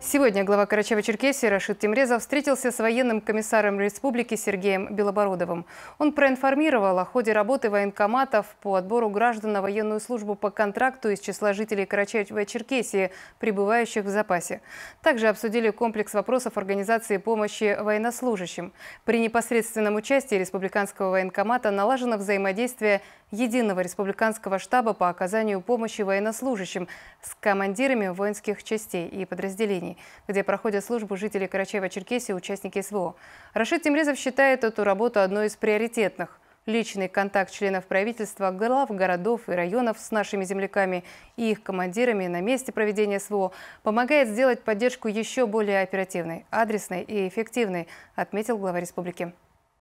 Сегодня глава Карачаева-Черкесии Рашид Тимрезов встретился с военным комиссаром республики Сергеем Белобородовым. Он проинформировал о ходе работы военкоматов по отбору граждан на военную службу по контракту из числа жителей Карачаева-Черкесии, пребывающих в запасе. Также обсудили комплекс вопросов организации помощи военнослужащим. При непосредственном участии республиканского военкомата налажено взаимодействие Единого республиканского штаба по оказанию помощи военнослужащим с командирами воинских частей и подразделений. Армении, где проходят службу жители Карачаева-Черкесии и участники СВО. Рашид Темрезов считает эту работу одной из приоритетных. Личный контакт членов правительства, глав городов и районов с нашими земляками и их командирами на месте проведения СВО помогает сделать поддержку еще более оперативной, адресной и эффективной, отметил глава республики.